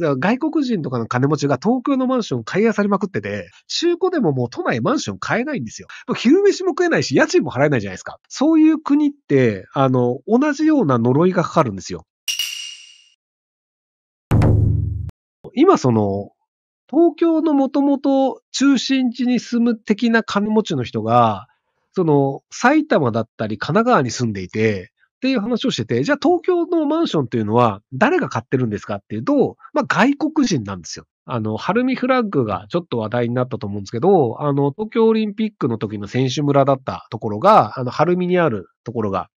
外国人とかの金持ちが東京のマンション買い漁りまくってて、中古でももう都内マンション買えないんですよ。昼飯も食えないし、家賃も払えないじゃないですか。そういう国って、あの、同じような呪いがかかるんですよ。今その、東京のもともと中心地に住む的な金持ちの人が、その埼玉だったり神奈川に住んでいて、っていう話をしてて、じゃあ東京のマンションっていうのは誰が買ってるんですかっていうと、まあ外国人なんですよ。あの、晴海フラッグがちょっと話題になったと思うんですけど、あの、東京オリンピックの時の選手村だったところが、あの、晴海にあるところが、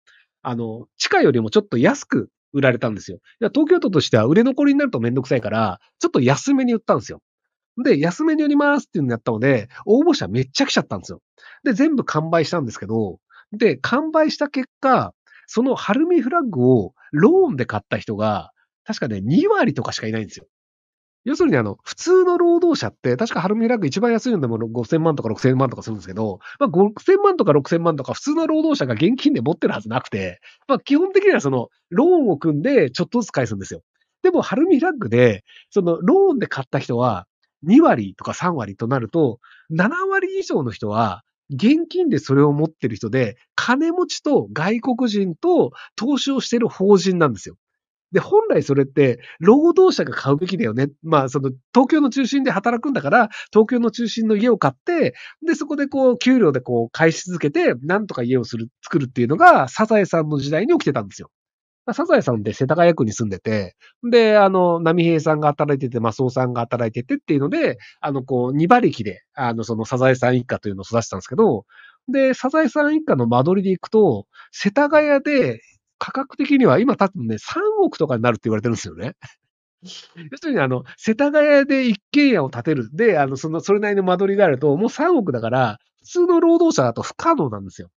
あの、地下よりもちょっと安く売られたんですよ。東京都としては売れ残りになるとめんどくさいから、ちょっと安めに売ったんですよ。で、安めに売りますっていうのやったので、応募者めっちゃ来ちゃったんですよ。で、全部完売したんですけど、で、完売した結果、そのハルミフラッグをローンで買った人が、確かね、2割とかしかいないんですよ。要するにあの、普通の労働者って、確かハルミフラッグ一番安いのでも5000万とか6000万とかするんですけど、まあ5000万とか6000万とか普通の労働者が現金で持ってるはずなくて、まあ基本的にはその、ローンを組んでちょっとずつ返すんですよ。でもハルミフラッグで、そのローンで買った人は2割とか3割となると、7割以上の人は現金でそれを持ってる人で、金持ちと外国人と投資をしてる法人なんですよ。で、本来それって、労働者が買うべきだよね。まあ、その、東京の中心で働くんだから、東京の中心の家を買って、で、そこでこう、給料でこう、返し続けて、なんとか家をする、作るっていうのが、サザエさんの時代に起きてたんですよ。サザエさんって世田谷区に住んでて、で、あの、波平さんが働いてて、マスオさんが働いててっていうので、あの、こう、二馬力で、あの、そのサザエさん一家というのを育てたんですけど、で、サザエさん一家の間取りで行くと、世田谷で価格的には今多分ね、3億とかになるって言われてるんですよね。要するに、あの、世田谷で一軒家を建てる。で、あの、その、それなりの間取りがあると、もう3億だから、普通の労働者だと不可能なんですよ。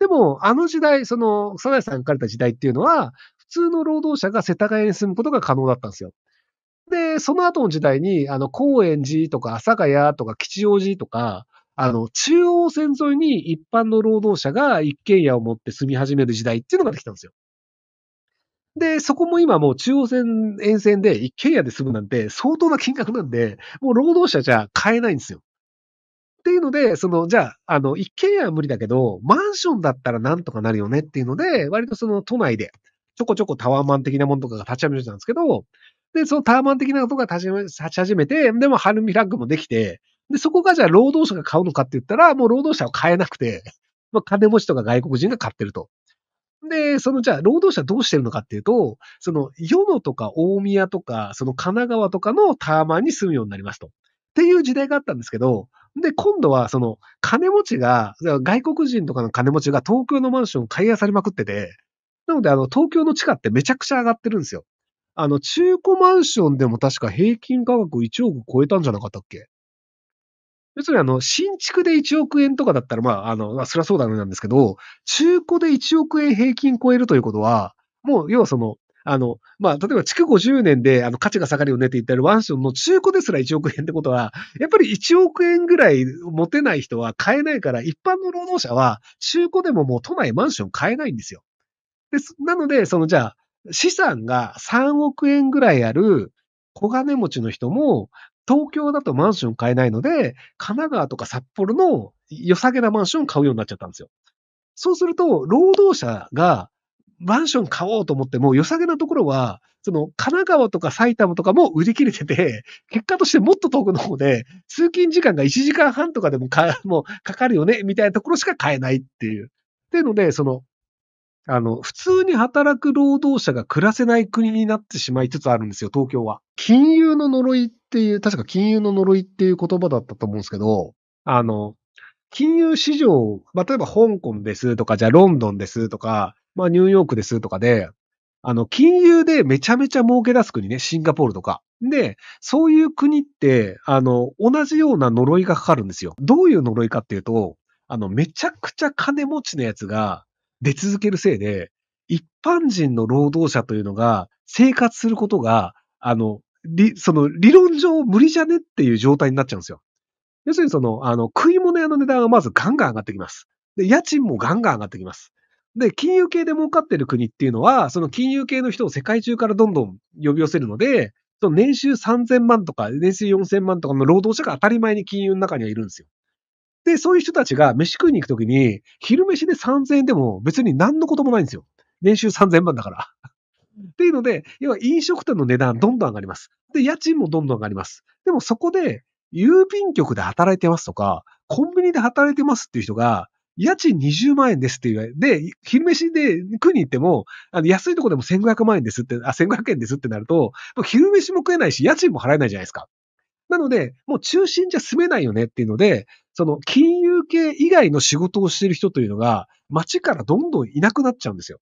でも、あの時代、その、サザエさんが書かれた時代っていうのは、普通の労働者が世田谷に住むことが可能だったんですよ。で、その後の時代に、あの、高円寺とか阿佐ヶ谷とか吉祥寺とか、あの、中央線沿いに一般の労働者が一軒家を持って住み始める時代っていうのができたんですよ。で、そこも今もう中央線沿線で一軒家で住むなんて相当な金額なんで、もう労働者じゃ買えないんですよ。っていうので、その、じゃあ、あの、一軒家は無理だけど、マンションだったらなんとかなるよねっていうので、割とその都内で、ちょこちょこタワーマン的なものとかが立ち始めたんですけど、で、そのタワーマン的なことが立ち立ち始めて、でも、ハルミラッグもできて、で、そこがじゃあ労働者が買うのかって言ったら、もう労働者は買えなくて、まあ、金持ちとか外国人が買ってると。で、そのじゃあ、労働者どうしてるのかっていうと、その、与野とか大宮とか、その神奈川とかのタワーマンに住むようになりますと。っていう時代があったんですけど、で、今度はその金持ちが、外国人とかの金持ちが東京のマンションを買いあさりまくってて、なのであの東京の地価ってめちゃくちゃ上がってるんですよ。あの中古マンションでも確か平均価格1億超えたんじゃなかったっけ要するにあの、新築で1億円とかだったら、まあ、あの、そりゃそうだねなんですけど、中古で1億円平均超えるということは、もう、要はその、あの、まあ、例えば築50年であの価値が下がるよねって言ったら、ワンションの中古ですら1億円ってことは、やっぱり1億円ぐらい持てない人は買えないから、一般の労働者は中古でももう都内マンション買えないんですよ。です。なので、そのじゃあ、資産が3億円ぐらいある小金持ちの人も、東京だとマンション買えないので、神奈川とか札幌の良さげなマンション買うようになっちゃったんですよ。そうすると、労働者がマンション買おうと思っても、良さげなところは、その、神奈川とか埼玉とかも売り切れてて、結果としてもっと遠くの方で、通勤時間が1時間半とかでもか、もうかかるよね、みたいなところしか買えないっていう。っていうので、その、あの、普通に働く労働者が暮らせない国になってしまいつつあるんですよ、東京は。金融の呪いっていう、確か金融の呪いっていう言葉だったと思うんですけど、あの、金融市場、まあ、例えば香港ですとか、じゃあロンドンですとか、まあニューヨークですとかで、あの、金融でめちゃめちゃ儲け出す国ね、シンガポールとか。で、そういう国って、あの、同じような呪いがかかるんですよ。どういう呪いかっていうと、あの、めちゃくちゃ金持ちのやつが出続けるせいで、一般人の労働者というのが生活することが、あの、り、その理論上無理じゃねっていう状態になっちゃうんですよ。要するにその、あの、食い物屋の値段がまずガンガン上がってきます。で、家賃もガンガン上がってきます。で、金融系で儲かってる国っていうのは、その金融系の人を世界中からどんどん呼び寄せるので、その年収3000万とか、年収4000万とかの労働者が当たり前に金融の中にはいるんですよ。で、そういう人たちが飯食いに行くときに、昼飯で3000円でも別に何のこともないんですよ。年収3000万だから。っていうので、要は飲食店の値段どんどん上がります。で、家賃もどんどん上がります。でもそこで、郵便局で働いてますとか、コンビニで働いてますっていう人が、家賃20万円ですって言われで、昼飯で食いに行っても、あの、安いとこでも1500万円ですって、あ、1500円ですってなると、昼飯も食えないし、家賃も払えないじゃないですか。なので、もう中心じゃ住めないよねっていうので、その金融系以外の仕事をしてる人というのが、街からどんどんいなくなっちゃうんですよ。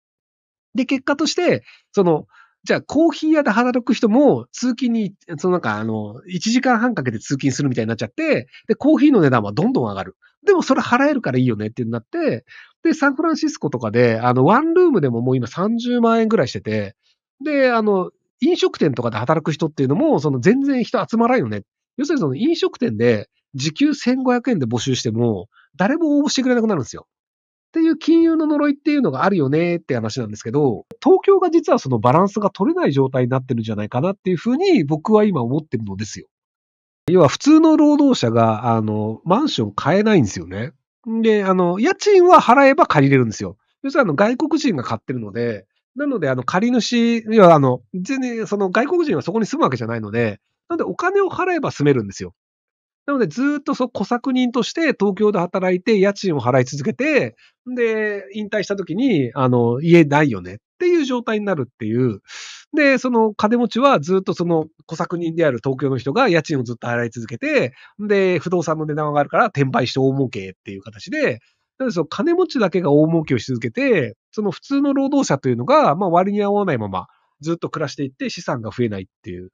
で、結果として、その、じゃあ、コーヒー屋で働く人も、通勤に、そのなんか、あの、1時間半かけて通勤するみたいになっちゃって、で、コーヒーの値段はどんどん上がる。でもそれ払えるからいいよねってなって、で、サンフランシスコとかで、あの、ワンルームでももう今30万円ぐらいしてて、で、あの、飲食店とかで働く人っていうのも、その全然人集まらんよね。要するにその飲食店で時給1500円で募集しても、誰も応募してくれなくなるんですよ。っていう金融の呪いっていうのがあるよねって話なんですけど、東京が実はそのバランスが取れない状態になってるんじゃないかなっていうふうに僕は今思ってるのですよ。要は普通の労働者が、あの、マンション買えないんですよね。で、あの、家賃は払えば借りれるんですよ。要するにあの、外国人が買ってるので、なので、あの、借り主、要はあの、全然、その外国人はそこに住むわけじゃないので、なのでお金を払えば住めるんですよ。なので、ずっとそ小作人として東京で働いて、家賃を払い続けて、で、引退した時に、あの、家ないよねっていう状態になるっていう、で、その金持ちはずっとその小作人である東京の人が家賃をずっと払い続けて、で、不動産の値段が上がるから転売して大儲けっていう形で、なのでその金持ちだけが大儲けをし続けて、その普通の労働者というのが、まあ割に合わないままずっと暮らしていって資産が増えないっていう。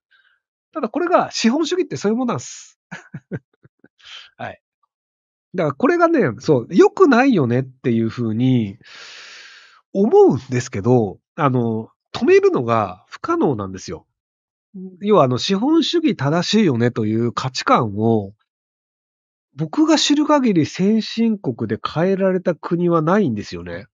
ただこれが資本主義ってそういうものなんです。はい。だからこれがね、そう、良くないよねっていうふうに思うんですけど、あの、止めるのが不可能なんですよ。要はあの資本主義正しいよねという価値観を僕が知る限り先進国で変えられた国はないんですよね。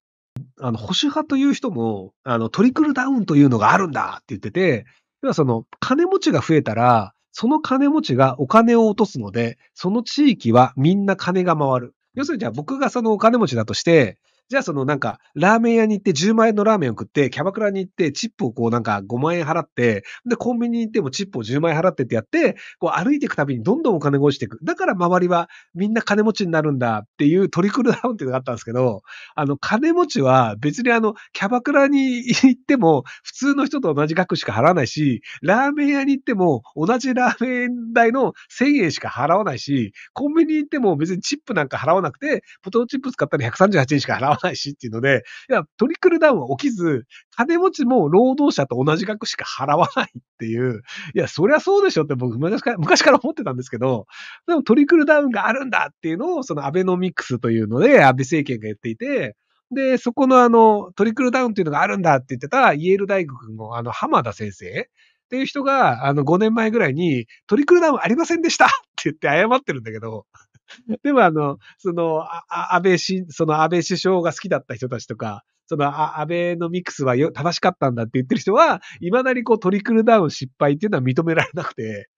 あの保守派という人もあのトリクルダウンというのがあるんだって言ってて、要はその金持ちが増えたら、その金持ちがお金を落とすので、その地域はみんな金が回る。要するにじゃあ僕がそのお金持ちだとして、じゃあそのなんか、ラーメン屋に行って10万円のラーメンを食って、キャバクラに行ってチップをこうなんか5万円払って、で、コンビニに行ってもチップを10万円払ってってやって、こう歩いていくたびにどんどんお金が落ちていく。だから周りはみんな金持ちになるんだっていうトリクルダウンっていうのがあったんですけど、あの、金持ちは別にあの、キャバクラに行っても普通の人と同じ額しか払わないし、ラーメン屋に行っても同じラーメン代の1000円しか払わないし、コンビニに行っても別にチップなんか払わなくて、ポテトチップ使ったら138円しか払わない。ないしっていうので、いや、トリクルダウンは起きず、金持ちも労働者と同じ額しか払わないっていう、いや、そりゃそうでしょって僕昔から、昔から思ってたんですけど、でもトリクルダウンがあるんだっていうのを、そのアベノミクスというので、安倍政権が言っていて、で、そこのあの、トリクルダウンっていうのがあるんだって言ってた、イエール大学のあの、浜田先生っていう人が、あの、5年前ぐらいに、トリクルダウンありませんでしたって言って謝ってるんだけど、でもあの、その、あ安倍し、その安倍首相が好きだった人たちとか、そのあ安倍のミックスはよ正しかったんだって言ってる人は、未だにこうトリクルダウン失敗っていうのは認められなくて、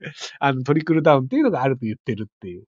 あのトリクルダウンっていうのがあると言ってるっていう。